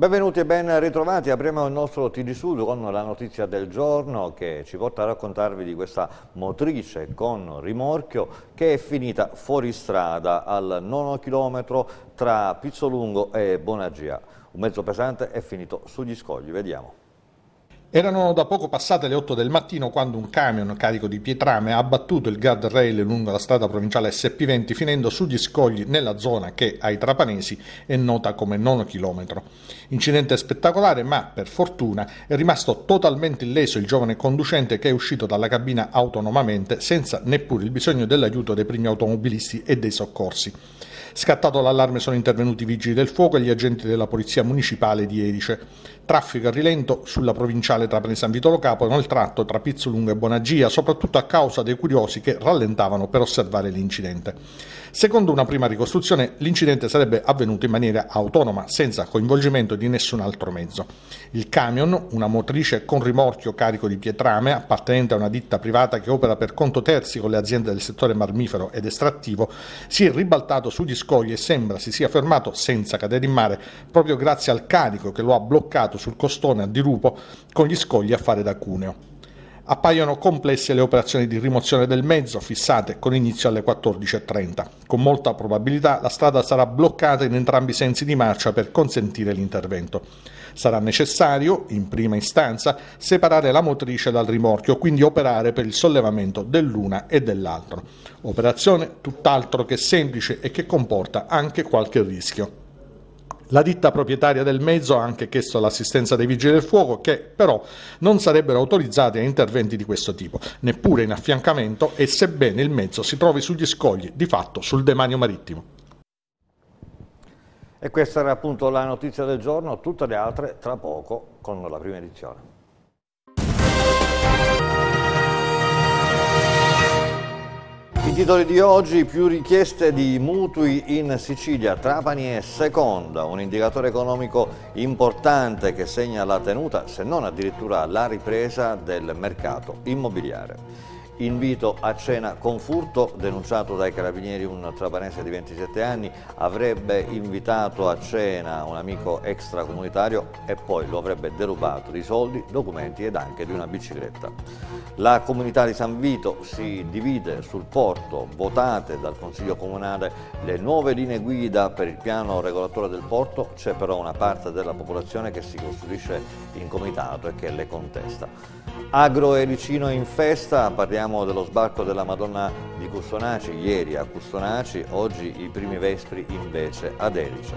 Benvenuti e ben ritrovati, apriamo il nostro TD Sud con la notizia del giorno che ci porta a raccontarvi di questa motrice con rimorchio che è finita fuori strada al nono chilometro tra Pizzolungo e Bonagia. Un mezzo pesante è finito sugli scogli, vediamo. Erano da poco passate le 8 del mattino quando un camion carico di pietrame ha abbattuto il guardrail lungo la strada provinciale SP20 finendo sugli scogli nella zona che ai trapanesi è nota come nono chilometro. Incidente spettacolare ma per fortuna è rimasto totalmente illeso il giovane conducente che è uscito dalla cabina autonomamente senza neppure il bisogno dell'aiuto dei primi automobilisti e dei soccorsi. Scattato l'allarme sono intervenuti i vigili del fuoco e gli agenti della polizia municipale di Erice. Traffico a rilento sulla provinciale Trapani-San Vitolo Capo nel tratto tra Pizzolungo e Bonagia, soprattutto a causa dei curiosi che rallentavano per osservare l'incidente. Secondo una prima ricostruzione, l'incidente sarebbe avvenuto in maniera autonoma, senza coinvolgimento di nessun altro mezzo. Il camion, una motrice con rimorchio carico di pietrame, appartenente a una ditta privata che opera per conto terzi con le aziende del settore marmifero ed estrattivo, si è ribaltato sugli scogli e sembra si sia fermato senza cadere in mare, proprio grazie al carico che lo ha bloccato sul costone a dirupo con gli scogli a fare da cuneo. Appaiono complesse le operazioni di rimozione del mezzo fissate con inizio alle 14.30. Con molta probabilità la strada sarà bloccata in entrambi i sensi di marcia per consentire l'intervento. Sarà necessario, in prima istanza, separare la motrice dal rimorchio, quindi operare per il sollevamento dell'una e dell'altro. Operazione tutt'altro che semplice e che comporta anche qualche rischio. La ditta proprietaria del mezzo ha anche chiesto l'assistenza dei vigili del fuoco che però non sarebbero autorizzati a interventi di questo tipo, neppure in affiancamento e sebbene il mezzo si trovi sugli scogli, di fatto sul demanio marittimo. E questa era appunto la notizia del giorno, tutte le altre tra poco con la prima edizione. I titoli di oggi, più richieste di mutui in Sicilia, Trapani è seconda, un indicatore economico importante che segna la tenuta, se non addirittura la ripresa del mercato immobiliare invito a cena con furto, denunciato dai carabinieri un trabanese di 27 anni, avrebbe invitato a cena un amico extracomunitario e poi lo avrebbe derubato di soldi, documenti ed anche di una bicicletta. La comunità di San Vito si divide sul porto, votate dal Consiglio Comunale le nuove linee guida per il piano regolatore del porto, c'è però una parte della popolazione che si costruisce in comitato e che le contesta. Agro e Licino in festa, parliamo Parliamo dello sbarco della Madonna di Custonaci, ieri a Custonaci, oggi i primi vestri invece ad Elice.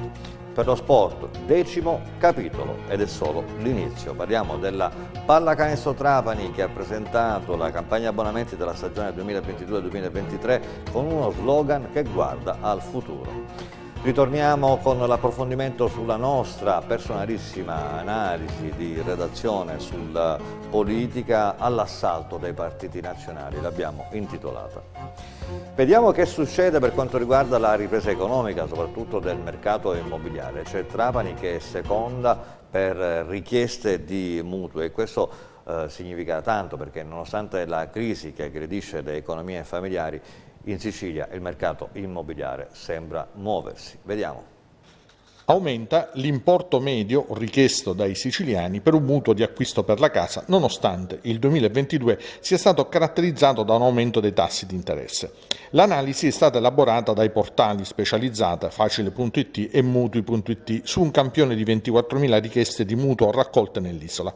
Per lo sport, decimo capitolo ed è solo l'inizio. Parliamo della Pallacanestro Trapani che ha presentato la campagna abbonamenti della stagione 2022-2023 con uno slogan che guarda al futuro. Ritorniamo con l'approfondimento sulla nostra personalissima analisi di redazione sulla politica all'assalto dei partiti nazionali, l'abbiamo intitolata. Vediamo che succede per quanto riguarda la ripresa economica, soprattutto del mercato immobiliare. C'è Trapani che è seconda per richieste di mutui e questo eh, significa tanto perché nonostante la crisi che aggredisce le economie familiari in Sicilia il mercato immobiliare sembra muoversi. Vediamo. Aumenta l'importo medio richiesto dai siciliani per un mutuo di acquisto per la casa, nonostante il 2022 sia stato caratterizzato da un aumento dei tassi di interesse. L'analisi è stata elaborata dai portali specializzati facile.it e mutui.it su un campione di 24.000 richieste di mutuo raccolte nell'isola.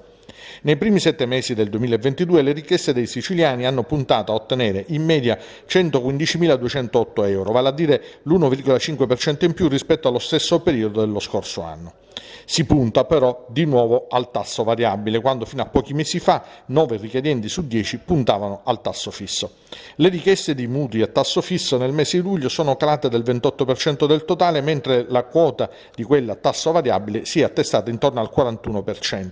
Nei primi sette mesi del 2022 le richieste dei siciliani hanno puntato a ottenere in media 115.208 euro, vale a dire l'1,5% in più rispetto allo stesso periodo dello scorso anno. Si punta però di nuovo al tasso variabile, quando fino a pochi mesi fa 9 richiedenti su 10 puntavano al tasso fisso. Le richieste di mutui a tasso fisso nel mese di luglio sono calate del 28% del totale, mentre la quota di quella a tasso variabile si è attestata intorno al 41%.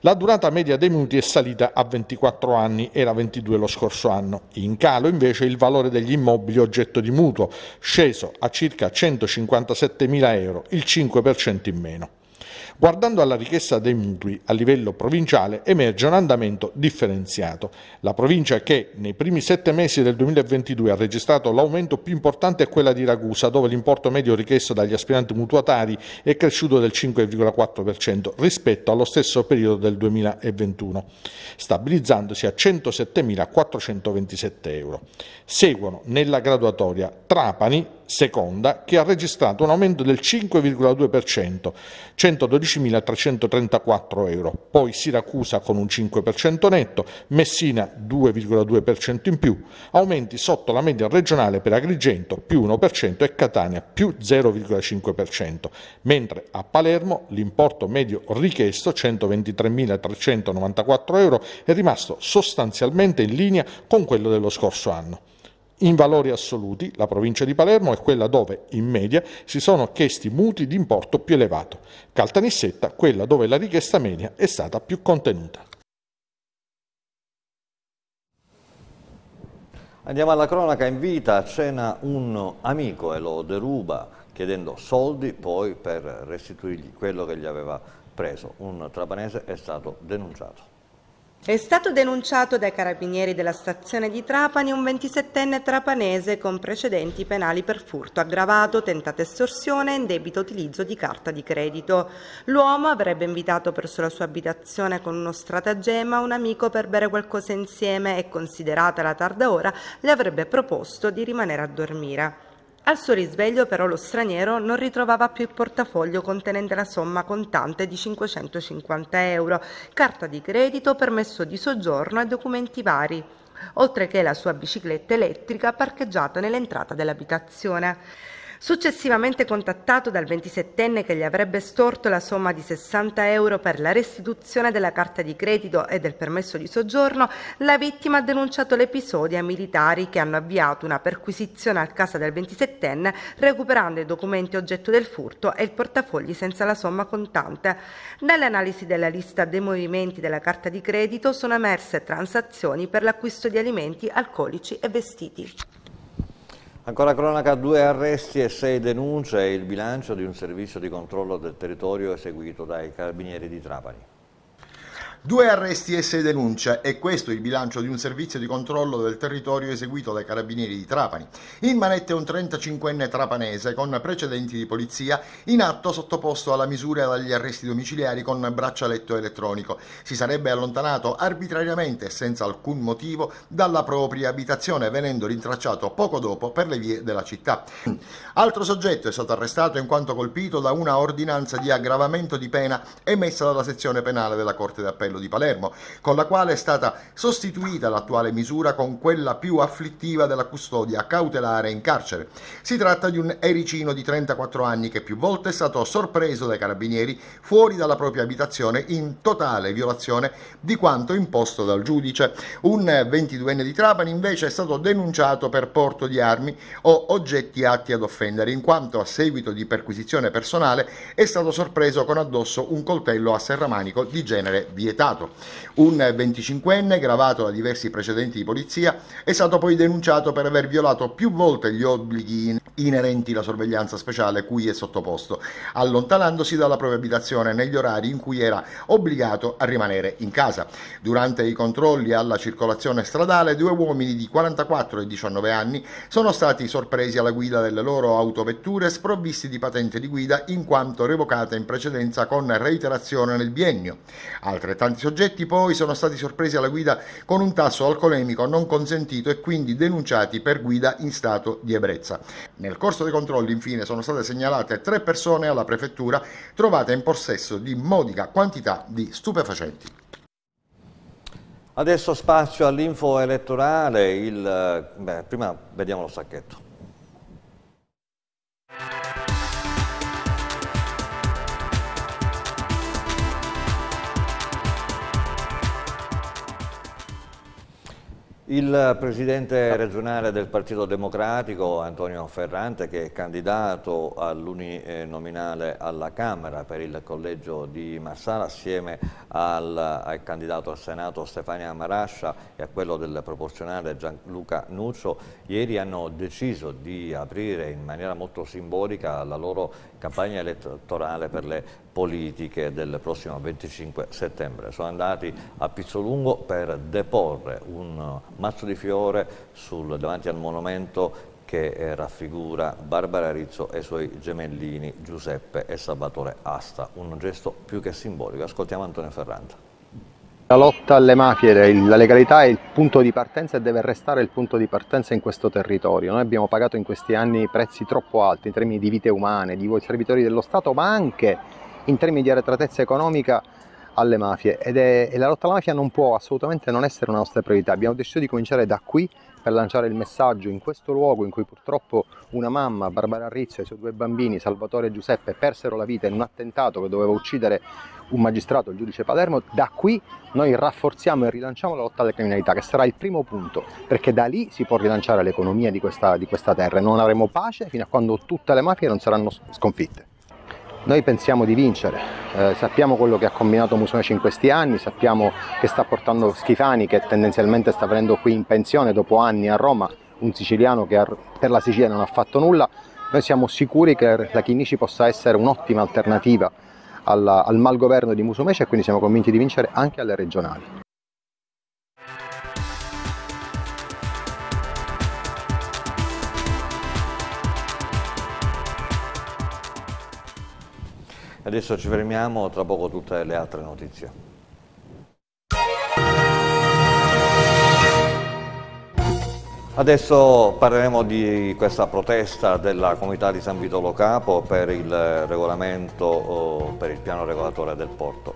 La durata media dei mutui è salita a 24 anni, era 22 lo scorso anno. In calo invece il valore degli immobili oggetto di mutuo, sceso a circa 157.000 euro, il 5% in meno. Guardando alla richiesta dei mutui a livello provinciale emerge un andamento differenziato. La provincia che nei primi sette mesi del 2022 ha registrato l'aumento più importante è quella di Ragusa, dove l'importo medio richiesto dagli aspiranti mutuatari è cresciuto del 5,4% rispetto allo stesso periodo del 2021, stabilizzandosi a 107.427 euro. Seguono nella graduatoria Trapani, seconda che ha registrato un aumento del 5,2%, 112.334 euro, poi Siracusa con un 5% netto, Messina 2,2% in più, aumenti sotto la media regionale per Agrigento più 1% e Catania più 0,5%, mentre a Palermo l'importo medio richiesto 123.394 euro è rimasto sostanzialmente in linea con quello dello scorso anno. In valori assoluti, la provincia di Palermo è quella dove, in media, si sono chiesti mutui di importo più elevato, Caltanissetta quella dove la richiesta media è stata più contenuta. Andiamo alla cronaca, In vita cena un amico e lo deruba chiedendo soldi poi per restituirgli quello che gli aveva preso. Un trapanese è stato denunciato. È stato denunciato dai carabinieri della stazione di Trapani un 27enne trapanese con precedenti penali per furto aggravato, tentata estorsione e indebito utilizzo di carta di credito. L'uomo avrebbe invitato presso la sua abitazione con uno stratagemma un amico per bere qualcosa insieme e considerata la tarda ora le avrebbe proposto di rimanere a dormire. Al suo risveglio però lo straniero non ritrovava più il portafoglio contenente la somma contante di 550 euro, carta di credito, permesso di soggiorno e documenti vari, oltre che la sua bicicletta elettrica parcheggiata nell'entrata dell'abitazione successivamente contattato dal 27enne che gli avrebbe storto la somma di 60 euro per la restituzione della carta di credito e del permesso di soggiorno, la vittima ha denunciato l'episodio a militari che hanno avviato una perquisizione a casa del 27enne recuperando i documenti oggetto del furto e il portafogli senza la somma contante. Nell'analisi della lista dei movimenti della carta di credito sono emerse transazioni per l'acquisto di alimenti, alcolici e vestiti. Ancora cronaca, due arresti e sei denunce e il bilancio di un servizio di controllo del territorio eseguito dai carabinieri di Trapani. Due arresti e sei denunce, e questo è il bilancio di un servizio di controllo del territorio eseguito dai carabinieri di Trapani. In manette un 35enne trapanese con precedenti di polizia in atto sottoposto alla misura dagli arresti domiciliari con braccialetto elettronico. Si sarebbe allontanato arbitrariamente e senza alcun motivo dalla propria abitazione venendo rintracciato poco dopo per le vie della città. Altro soggetto è stato arrestato in quanto colpito da una ordinanza di aggravamento di pena emessa dalla sezione penale della Corte d'Appello Castello di Palermo, con la quale è stata sostituita l'attuale misura con quella più afflittiva della custodia cautelare in carcere. Si tratta di un ericino di 34 anni che più volte è stato sorpreso dai carabinieri fuori dalla propria abitazione in totale violazione di quanto imposto dal giudice. Un 22enne di Trapani invece è stato denunciato per porto di armi o oggetti atti ad offendere, in quanto a seguito di perquisizione personale è stato sorpreso con addosso un coltello a serramanico di genere vietato intercettato. Un 25enne, gravato da diversi precedenti di polizia, è stato poi denunciato per aver violato più volte gli obblighi inerenti alla sorveglianza speciale cui è sottoposto, allontanandosi dalla propria abitazione negli orari in cui era obbligato a rimanere in casa. Durante i controlli alla circolazione stradale, due uomini di 44 e 19 anni sono stati sorpresi alla guida delle loro autovetture sprovvisti di patente di guida in quanto revocata in precedenza con reiterazione nel biennio. Altrettanto i soggetti poi sono stati sorpresi alla guida con un tasso alcolemico non consentito e quindi denunciati per guida in stato di ebbrezza. Nel corso dei controlli infine sono state segnalate tre persone alla prefettura trovate in possesso di modica quantità di stupefacenti. Adesso spazio all'info elettorale, il, eh, beh, prima vediamo lo sacchetto. Il presidente regionale del Partito Democratico, Antonio Ferrante, che è candidato all'uninominale alla Camera per il collegio di Massala, assieme al, al candidato al Senato Stefania Marascia e a quello del proporzionale Gianluca Nuccio, ieri hanno deciso di aprire in maniera molto simbolica la loro campagna elettorale per le politiche del prossimo 25 settembre. Sono andati a Pizzolungo per deporre un mazzo di fiore sul, davanti al monumento che eh, raffigura Barbara Rizzo e i suoi gemellini Giuseppe e Salvatore Asta. Un gesto più che simbolico. Ascoltiamo Antonio Ferranta. La lotta alle mafie, la legalità è il punto di partenza e deve restare il punto di partenza in questo territorio. Noi abbiamo pagato in questi anni prezzi troppo alti in termini di vite umane, di servitori dello Stato, ma anche in termini di arretratezza economica alle mafie ed è, e la lotta alla mafia non può assolutamente non essere una nostra priorità. Abbiamo deciso di cominciare da qui per lanciare il messaggio in questo luogo in cui purtroppo una mamma, Barbara Rizzo e i suoi due bambini, Salvatore e Giuseppe, persero la vita in un attentato che doveva uccidere un magistrato, il giudice Palermo, da qui noi rafforziamo e rilanciamo la lotta alla criminalità, che sarà il primo punto, perché da lì si può rilanciare l'economia di questa, di questa terra e non avremo pace fino a quando tutte le mafie non saranno sconfitte noi pensiamo di vincere, eh, sappiamo quello che ha combinato Musoneci in questi anni, sappiamo che sta portando Schifani che tendenzialmente sta venendo qui in pensione dopo anni a Roma, un siciliano che per la Sicilia non ha fatto nulla, noi siamo sicuri che la Chinnici possa essere un'ottima alternativa alla, al mal governo di Musumeci e quindi siamo convinti di vincere anche alle regionali. Adesso ci fermiamo, tra poco tutte le altre notizie. Adesso parleremo di questa protesta della comunità di San Vitolo Capo per il, regolamento, oh, per il piano regolatore del porto.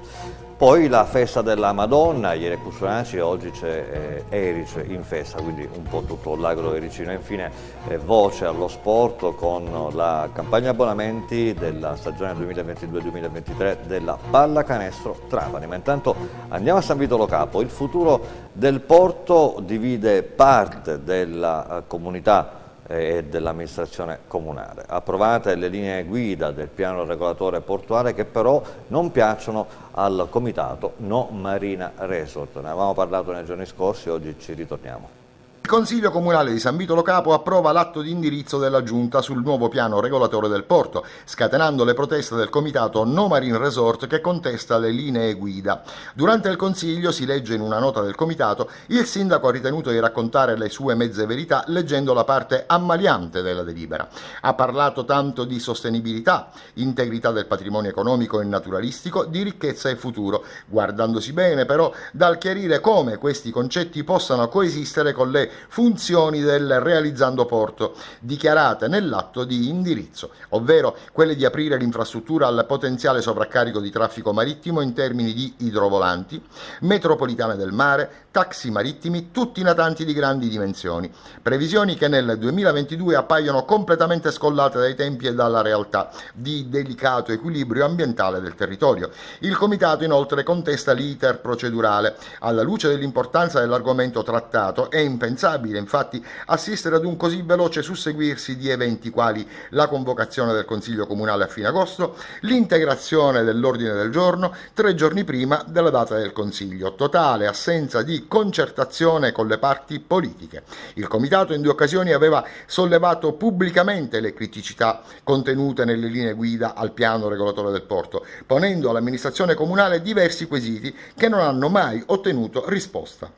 Poi la festa della Madonna, ieri è Cussanci, oggi c'è eh, Erice in festa, quindi un po' tutto l'agro ericino. Infine eh, voce allo sport con la campagna abbonamenti della stagione 2022-2023 della pallacanestro Trapani. Ma intanto andiamo a San Vito Lo Capo, il futuro del porto divide parte della eh, comunità e dell'amministrazione comunale. Approvate le linee guida del piano regolatore portuale che però non piacciono al comitato No Marina Resort. Ne avevamo parlato nei giorni scorsi, oggi ci ritorniamo. Il Consiglio Comunale di San Vito Lo Capo approva l'atto di indirizzo della Giunta sul nuovo piano regolatore del porto, scatenando le proteste del comitato No Marine Resort che contesta le linee guida. Durante il Consiglio, si legge in una nota del comitato, il sindaco ha ritenuto di raccontare le sue mezze verità leggendo la parte ammaliante della delibera. Ha parlato tanto di sostenibilità, integrità del patrimonio economico e naturalistico, di ricchezza e futuro, guardandosi bene però dal chiarire come questi concetti possano coesistere con le funzioni del realizzando porto dichiarate nell'atto di indirizzo, ovvero quelle di aprire l'infrastruttura al potenziale sovraccarico di traffico marittimo in termini di idrovolanti, metropolitane del mare, taxi marittimi, tutti natanti di grandi dimensioni. Previsioni che nel 2022 appaiono completamente scollate dai tempi e dalla realtà di delicato equilibrio ambientale del territorio. Il Comitato inoltre contesta l'iter procedurale. Alla luce dell'importanza dell'argomento trattato è impensabile impensabile infatti assistere ad un così veloce susseguirsi di eventi quali la convocazione del Consiglio Comunale a fine agosto, l'integrazione dell'ordine del giorno tre giorni prima della data del Consiglio, totale assenza di concertazione con le parti politiche. Il Comitato in due occasioni aveva sollevato pubblicamente le criticità contenute nelle linee guida al piano regolatore del porto, ponendo all'amministrazione comunale diversi quesiti che non hanno mai ottenuto risposta.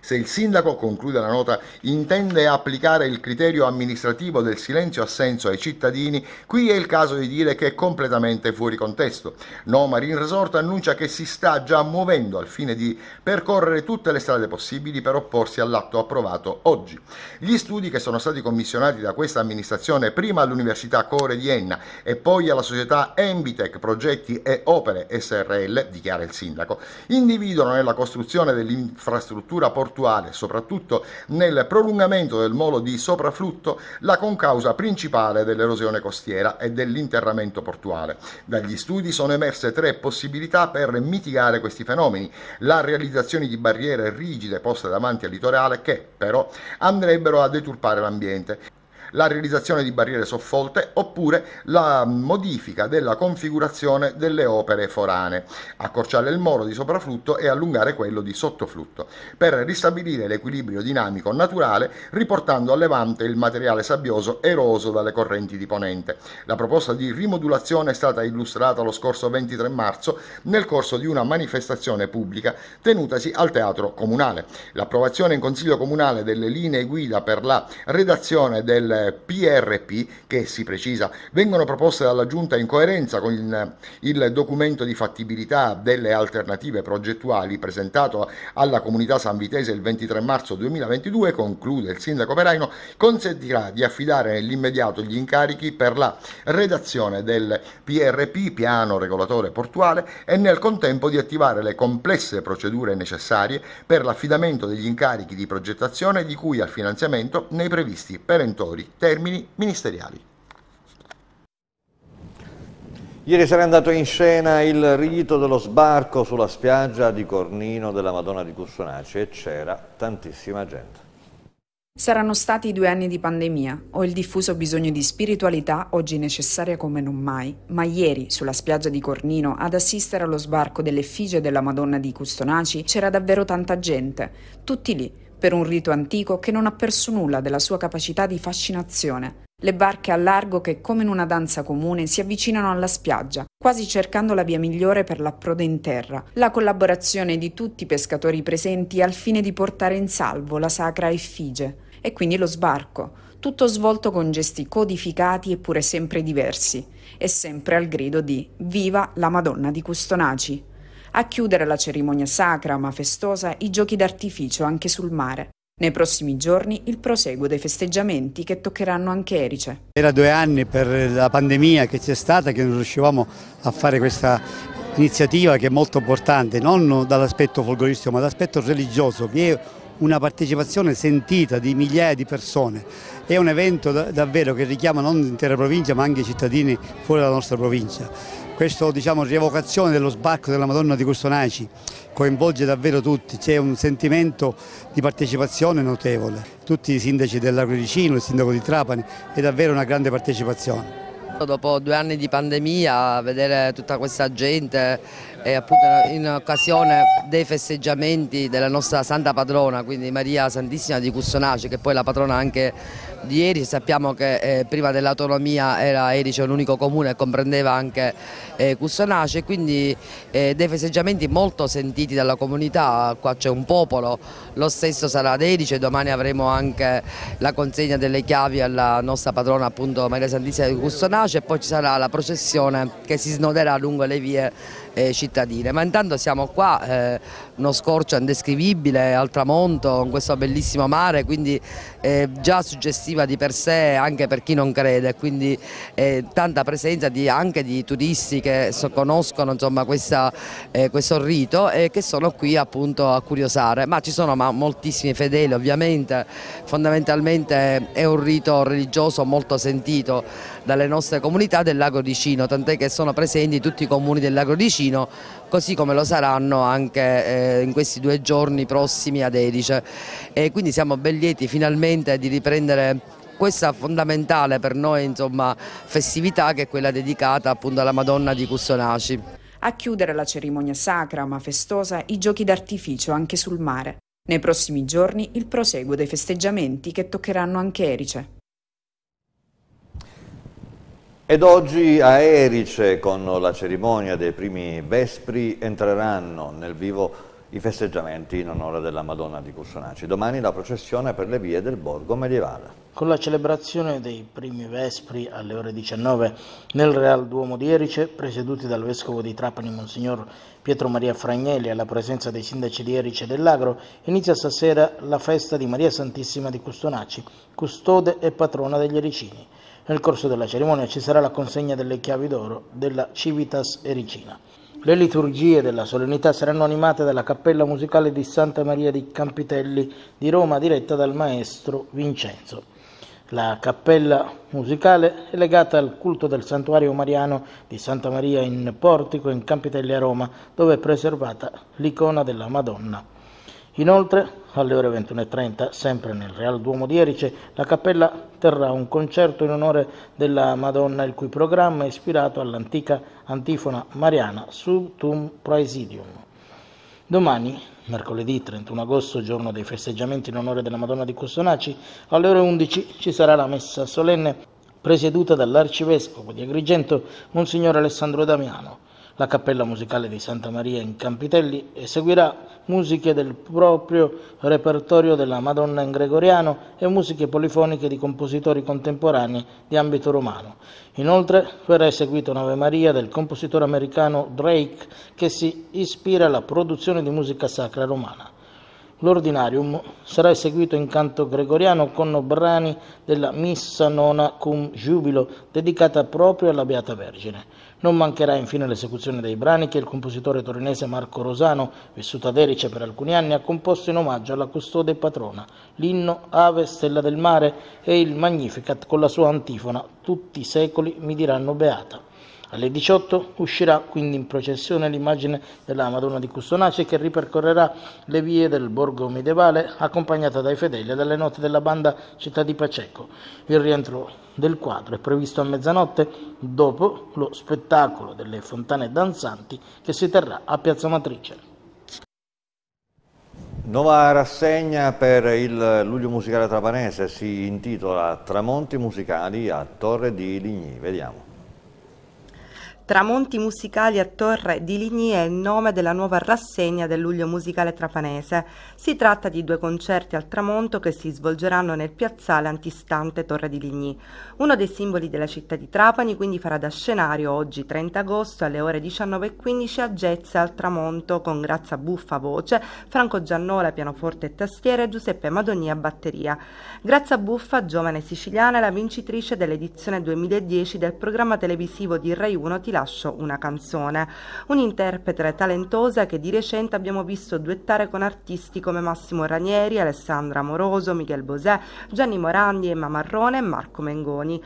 Se il sindaco, conclude la nota, intende applicare il criterio amministrativo del silenzio-assenso ai cittadini, qui è il caso di dire che è completamente fuori contesto. No Marine Resort annuncia che si sta già muovendo al fine di percorrere tutte le strade possibili per opporsi all'atto approvato oggi. Gli studi che sono stati commissionati da questa amministrazione prima all'Università Core di Enna e poi alla società Envitec Progetti e Opere SRL, dichiara il sindaco, individuano nella costruzione dell'infrastruttura struttura portuale, soprattutto nel prolungamento del molo di sopraflutto, la concausa principale dell'erosione costiera e dell'interramento portuale. Dagli studi sono emerse tre possibilità per mitigare questi fenomeni, la realizzazione di barriere rigide poste davanti al litorale che però andrebbero a deturpare l'ambiente la realizzazione di barriere soffolte oppure la modifica della configurazione delle opere forane, accorciare il molo di sopraflutto e allungare quello di sottoflutto, per ristabilire l'equilibrio dinamico naturale riportando a levante il materiale sabbioso eroso dalle correnti di ponente. La proposta di rimodulazione è stata illustrata lo scorso 23 marzo nel corso di una manifestazione pubblica tenutasi al Teatro Comunale. L'approvazione in Consiglio Comunale delle linee guida per la redazione del PRP, che si precisa, vengono proposte dalla Giunta in coerenza con il, il documento di fattibilità delle alternative progettuali presentato alla comunità sanvitese il 23 marzo 2022, conclude il sindaco Peraino, consentirà di affidare nell'immediato gli incarichi per la redazione del PRP, piano regolatore portuale, e nel contempo di attivare le complesse procedure necessarie per l'affidamento degli incarichi di progettazione di cui al finanziamento nei previsti perentori termini ministeriali. Ieri sera è andato in scena il rito dello sbarco sulla spiaggia di Cornino della Madonna di Cussonaci e c'era tantissima gente. Saranno stati due anni di pandemia. o il diffuso bisogno di spiritualità, oggi necessaria come non mai. Ma ieri, sulla spiaggia di Cornino, ad assistere allo sbarco dell'effigie della Madonna di Custonaci, c'era davvero tanta gente. Tutti lì per un rito antico che non ha perso nulla della sua capacità di fascinazione. Le barche a largo che, come in una danza comune, si avvicinano alla spiaggia, quasi cercando la via migliore per l'approdo in terra, la collaborazione di tutti i pescatori presenti al fine di portare in salvo la sacra effigie, e quindi lo sbarco, tutto svolto con gesti codificati eppure sempre diversi, e sempre al grido di Viva la Madonna di Custonaci! A chiudere la cerimonia sacra ma festosa i giochi d'artificio anche sul mare. Nei prossimi giorni il proseguo dei festeggiamenti che toccheranno anche Erice. Era due anni per la pandemia che c'è stata che non riuscivamo a fare questa iniziativa che è molto importante, non dall'aspetto folgoristico ma dall'aspetto religioso una partecipazione sentita di migliaia di persone. È un evento davvero che richiama non l'intera provincia ma anche i cittadini fuori dalla nostra provincia. Questa diciamo, rievocazione dello sbarco della Madonna di Custonaci coinvolge davvero tutti, c'è un sentimento di partecipazione notevole. Tutti i sindaci dell'Agricino, il sindaco di Trapani, è davvero una grande partecipazione. Dopo due anni di pandemia, vedere tutta questa gente e appunto in occasione dei festeggiamenti della nostra Santa Padrona, quindi Maria Santissima di Cussonace, che è poi la patrona anche di ieri, sappiamo che eh, prima dell'autonomia era Erice un unico comune e comprendeva anche eh, Cussonace, quindi eh, dei festeggiamenti molto sentiti dalla comunità, qua c'è un popolo, lo stesso sarà ad Erice, domani avremo anche la consegna delle chiavi alla nostra padrona appunto Maria Santissima di Cussonace e poi ci sarà la processione che si snoderà lungo le vie eh, cittadine, ma intanto siamo qua, eh, uno scorcio indescrivibile al tramonto, in questo bellissimo mare, quindi eh, già suggestivo espressiva di per sé anche per chi non crede, quindi eh, tanta presenza di, anche di turisti che so, conoscono insomma, questa, eh, questo rito e che sono qui appunto a curiosare, ma ci sono ma, moltissimi fedeli ovviamente, fondamentalmente è un rito religioso molto sentito dalle nostre comunità del lago di Cino, tant'è che sono presenti tutti i comuni del lago di Cino così come lo saranno anche eh, in questi due giorni prossimi ad Edice. E quindi siamo ben lieti finalmente di riprendere questa fondamentale per noi insomma, festività che è quella dedicata appunto alla Madonna di Custonaci. A chiudere la cerimonia sacra ma festosa i giochi d'artificio anche sul mare. Nei prossimi giorni il proseguo dei festeggiamenti che toccheranno anche Erice. Ed oggi a Erice, con la cerimonia dei primi Vespri, entreranno nel vivo i festeggiamenti in onore della Madonna di Cursonaci. Domani la processione per le vie del borgo medievale. Con la celebrazione dei primi Vespri alle ore 19 nel Real Duomo di Erice, presieduti dal Vescovo di Trapani Monsignor Pietro Maria Fragnelli alla presenza dei sindaci di Erice e dell'Agro, inizia stasera la festa di Maria Santissima di Custonaci, custode e patrona degli ericini. Nel corso della cerimonia ci sarà la consegna delle chiavi d'oro della Civitas Ericina. Le liturgie della solennità saranno animate dalla cappella musicale di Santa Maria di Campitelli di Roma diretta dal maestro Vincenzo. La cappella musicale è legata al culto del santuario mariano di Santa Maria in Portico in Campitelli a Roma, dove è preservata l'icona della Madonna. Inoltre, alle ore 21.30, sempre nel Real Duomo di Erice, la Cappella terrà un concerto in onore della Madonna, il cui programma è ispirato all'antica antifona mariana Subtum Praesidium. Domani, mercoledì 31 agosto, giorno dei festeggiamenti in onore della Madonna di Custonaci, alle ore 11 ci sarà la messa solenne presieduta dall'arcivescovo di Agrigento, Monsignor Alessandro Damiano la Cappella Musicale di Santa Maria in Campitelli eseguirà musiche del proprio repertorio della Madonna in Gregoriano e musiche polifoniche di compositori contemporanei di ambito romano. Inoltre verrà eseguita un'Ave Maria del compositore americano Drake che si ispira alla produzione di musica sacra romana. L'ordinarium sarà eseguito in canto gregoriano con brani della Missa Nona Cum Jubilo, dedicata proprio alla Beata Vergine. Non mancherà infine l'esecuzione dei brani che il compositore torinese Marco Rosano, vissuto ad Erice per alcuni anni, ha composto in omaggio alla custode patrona, l'inno Ave Stella del Mare e il Magnificat con la sua antifona Tutti i secoli mi diranno beata. Alle 18 uscirà quindi in processione l'immagine della Madonna di Custonace che ripercorrerà le vie del borgo medievale accompagnata dai fedeli e dalle note della banda Città di Paceco. Il rientro del quadro è previsto a mezzanotte dopo lo spettacolo delle fontane danzanti che si terrà a Piazza Matrice. Nuova rassegna per il luglio musicale trapanese si intitola Tramonti musicali a Torre di Ligni. Vediamo. Tramonti musicali a Torre di Ligny è il nome della nuova rassegna del Luglio Musicale Trapanese. Si tratta di due concerti al tramonto che si svolgeranno nel piazzale antistante Torre di Ligny. Uno dei simboli della città di Trapani quindi farà da scenario oggi 30 agosto alle ore 19.15 a Gezza al tramonto con Grazia Buffa voce, Franco Giannola pianoforte e tastiere e Giuseppe Madonia batteria. Grazia Buffa, giovane siciliana, è la vincitrice dell'edizione 2010 del programma televisivo di Rai 1 Tilano lascio una canzone. Un'interprete talentosa che di recente abbiamo visto duettare con artisti come Massimo Ranieri, Alessandra Amoroso, Miguel Bosè, Gianni Morandi, Emma Marrone e Marco Mengoni.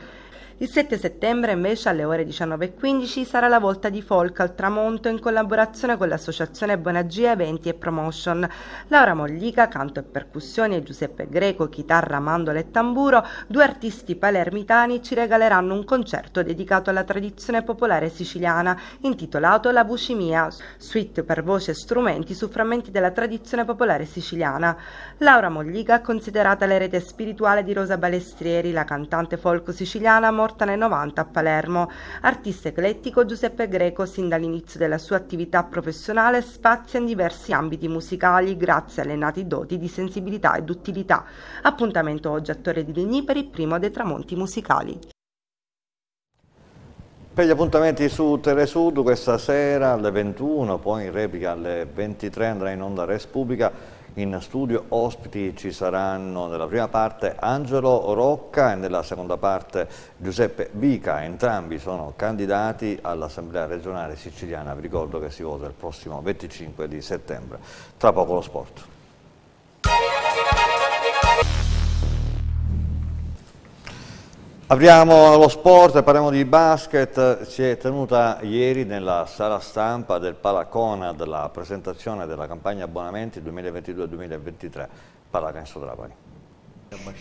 Il 7 settembre invece alle ore 19.15 sarà la volta di Folk al tramonto in collaborazione con l'associazione Bonagia Eventi e Promotion. Laura Mollica, canto e percussioni e Giuseppe Greco, chitarra, mandole e tamburo, due artisti palermitani ci regaleranno un concerto dedicato alla tradizione popolare siciliana intitolato La Bucimia, suite per voce e strumenti su frammenti della tradizione popolare siciliana. Laura Mollica è considerata l'erede spirituale di Rosa Balestrieri, la cantante folk siciliana morta nel 90 a Palermo. Artista eclettico, Giuseppe Greco sin dall'inizio della sua attività professionale spazia in diversi ambiti musicali grazie alle nati doti di sensibilità ed utilità. Appuntamento oggi a Torre di Ligni per il primo dei tramonti musicali. Per gli appuntamenti su Telesud questa sera alle 21, poi in replica alle 23 andrà in onda Res Pubblica. In studio ospiti ci saranno nella prima parte Angelo Rocca e nella seconda parte Giuseppe Vica, entrambi sono candidati all'Assemblea regionale siciliana, vi ricordo che si vota il prossimo 25 di settembre. Tra poco lo sport. Apriamo lo sport, parliamo di basket, si è tenuta ieri nella sala stampa del Palaconad la presentazione della campagna abbonamenti 2022-2023 Palacanestro Trapani.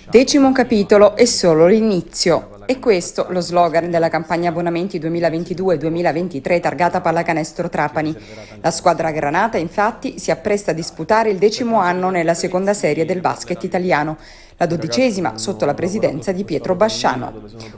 Decimo capitolo è solo l'inizio. E questo lo slogan della campagna abbonamenti 2022-2023 targata Pallacanestro Trapani. La squadra granata infatti si appresta a disputare il decimo anno nella seconda serie del basket italiano la dodicesima sotto la presidenza di Pietro Basciano.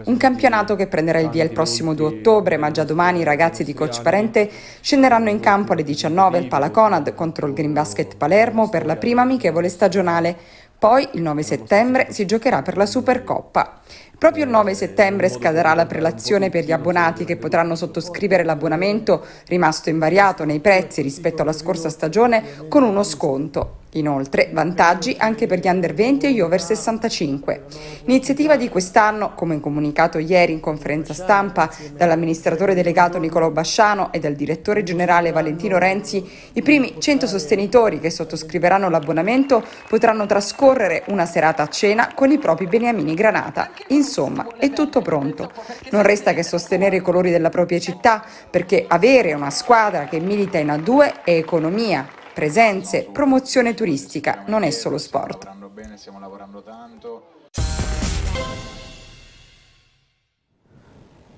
Un campionato che prenderà il via il prossimo 2 ottobre, ma già domani i ragazzi di Coach Parente scenderanno in campo alle 19 al Palaconad contro il Green Basket Palermo per la prima amichevole stagionale. Poi, il 9 settembre, si giocherà per la Supercoppa. Proprio il 9 settembre scaderà la prelazione per gli abbonati che potranno sottoscrivere l'abbonamento rimasto invariato nei prezzi rispetto alla scorsa stagione con uno sconto. Inoltre, vantaggi anche per gli under 20 e gli over 65. Iniziativa di quest'anno, come comunicato ieri in conferenza stampa dall'amministratore delegato Nicolò Basciano e dal direttore generale Valentino Renzi, i primi 100 sostenitori che sottoscriveranno l'abbonamento potranno trascorrere una serata a cena con i propri beniamini Granata. Insomma, è tutto pronto. Non resta che sostenere i colori della propria città, perché avere una squadra che milita in A2 è economia, presenze, promozione turistica, non è solo sport. Stiamo lavorando tanto.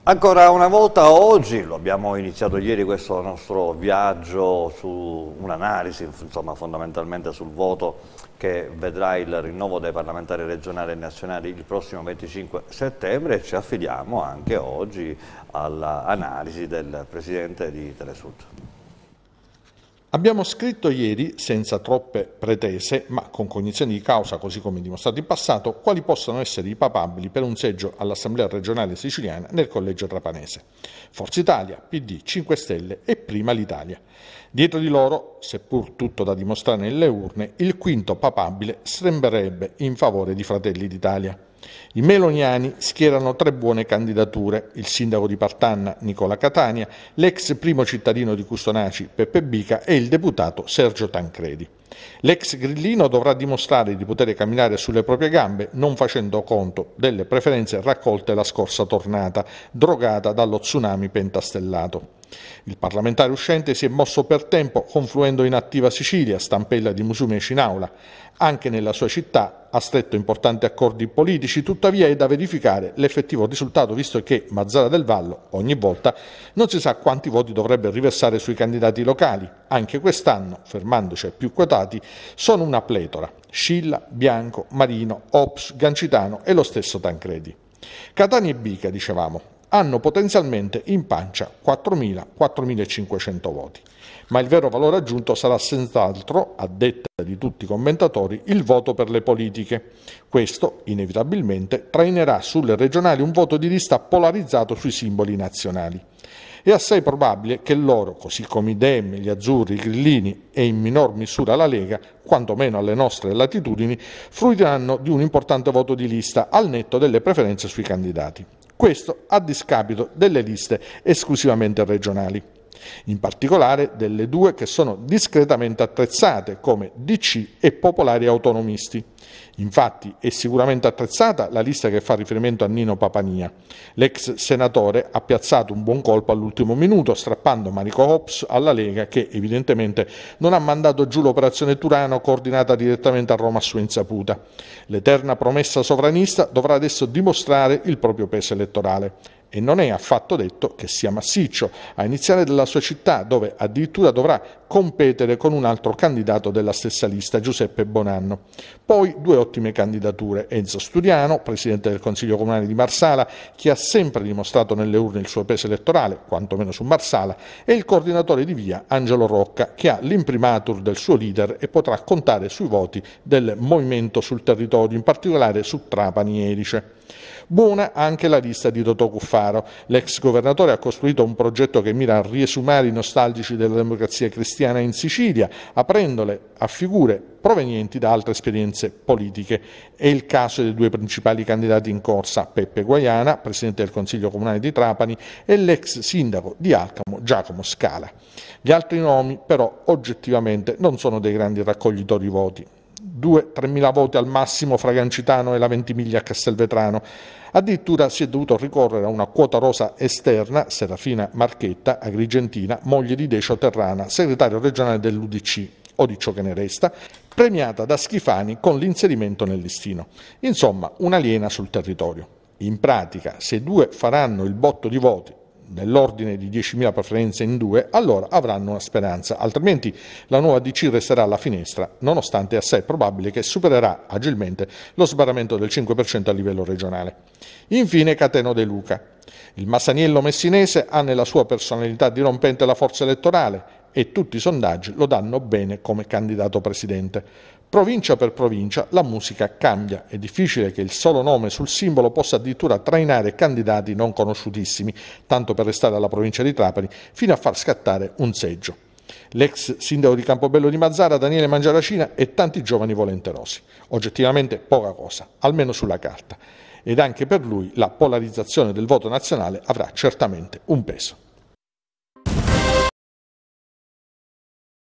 Ancora una volta oggi, lo abbiamo iniziato ieri questo nostro viaggio su un'analisi insomma fondamentalmente sul voto che vedrà il rinnovo dei parlamentari regionali e nazionali il prossimo 25 settembre e ci affidiamo anche oggi all'analisi del Presidente di Telesud. Abbiamo scritto ieri, senza troppe pretese, ma con cognizione di causa, così come dimostrato in passato, quali possono essere i papabili per un seggio all'Assemblea regionale siciliana nel collegio trapanese. Forza Italia, PD, 5 Stelle e prima l'Italia. Dietro di loro, seppur tutto da dimostrare nelle urne, il quinto papabile sembrerebbe in favore di Fratelli d'Italia. I meloniani schierano tre buone candidature, il sindaco di Partanna Nicola Catania, l'ex primo cittadino di Custonaci Peppe Bica e il deputato Sergio Tancredi. L'ex grillino dovrà dimostrare di poter camminare sulle proprie gambe non facendo conto delle preferenze raccolte la scorsa tornata, drogata dallo tsunami pentastellato. Il parlamentare uscente si è mosso per tempo confluendo in attiva Sicilia, stampella di Musumeci in aula. Anche nella sua città ha stretto importanti accordi politici, tuttavia è da verificare l'effettivo risultato visto che Mazzara del Vallo ogni volta non si sa quanti voti dovrebbe riversare sui candidati locali. Anche quest'anno, fermandoci ai più quotati, sono una pletora. Scilla, Bianco, Marino, Ops, Gancitano e lo stesso Tancredi. Catani e Bica, dicevamo, hanno potenzialmente in pancia 4.000-4.500 voti. Ma il vero valore aggiunto sarà senz'altro, a detta di tutti i commentatori, il voto per le politiche. Questo, inevitabilmente, trainerà sulle regionali un voto di lista polarizzato sui simboli nazionali. È assai probabile che loro, così come i Dem, gli Azzurri, i Grillini e in minor misura la Lega, quantomeno alle nostre latitudini, fruiranno di un importante voto di lista al netto delle preferenze sui candidati. Questo a discapito delle liste esclusivamente regionali in particolare delle due che sono discretamente attrezzate come DC e popolari autonomisti. Infatti è sicuramente attrezzata la lista che fa riferimento a Nino Papania. L'ex senatore ha piazzato un buon colpo all'ultimo minuto, strappando Marico Hobbs alla Lega che evidentemente non ha mandato giù l'operazione Turano coordinata direttamente a Roma a sua insaputa. L'eterna promessa sovranista dovrà adesso dimostrare il proprio peso elettorale e non è affatto detto che sia massiccio, a iniziare dalla sua città, dove addirittura dovrà competere con un altro candidato della stessa lista, Giuseppe Bonanno. Poi due o ottime candidature. Enzo Studiano, presidente del Consiglio Comunale di Marsala, che ha sempre dimostrato nelle urne il suo peso elettorale, quantomeno su Marsala, e il coordinatore di via Angelo Rocca, che ha l'imprimatur del suo leader e potrà contare sui voti del movimento sul territorio, in particolare su Trapani Erice. Buona anche la lista di Totò Cuffaro. L'ex governatore ha costruito un progetto che mira a riesumare i nostalgici della democrazia cristiana in Sicilia, aprendole a figure provenienti da altre esperienze politiche. È il caso dei due principali candidati in corsa, Peppe Guaiana, presidente del Consiglio Comunale di Trapani, e l'ex sindaco di Alcamo, Giacomo Scala. Gli altri nomi, però, oggettivamente non sono dei grandi raccoglitori voti. 2-3 mila voti al massimo fra Gancitano e la Ventimiglia a Castelvetrano. Addirittura si è dovuto ricorrere a una quota rosa esterna, Serafina Marchetta, agrigentina, moglie di Decio Terrana, segretario regionale dell'UDC o di ciò che ne resta, premiata da Schifani con l'inserimento nel listino. Insomma, un'aliena sul territorio. In pratica, se due faranno il botto di voti nell'ordine di 10.000 preferenze in due, allora avranno una speranza, altrimenti la nuova DC resterà alla finestra, nonostante è assai probabile che supererà agilmente lo sbarramento del 5% a livello regionale. Infine Cateno De Luca. Il Massaniello messinese ha nella sua personalità dirompente la forza elettorale e tutti i sondaggi lo danno bene come candidato presidente. Provincia per provincia la musica cambia, è difficile che il solo nome sul simbolo possa addirittura trainare candidati non conosciutissimi, tanto per restare alla provincia di Trapani, fino a far scattare un seggio. L'ex sindaco di Campobello di Mazzara, Daniele Mangiaracina e tanti giovani volenterosi. Oggettivamente poca cosa, almeno sulla carta. Ed anche per lui la polarizzazione del voto nazionale avrà certamente un peso.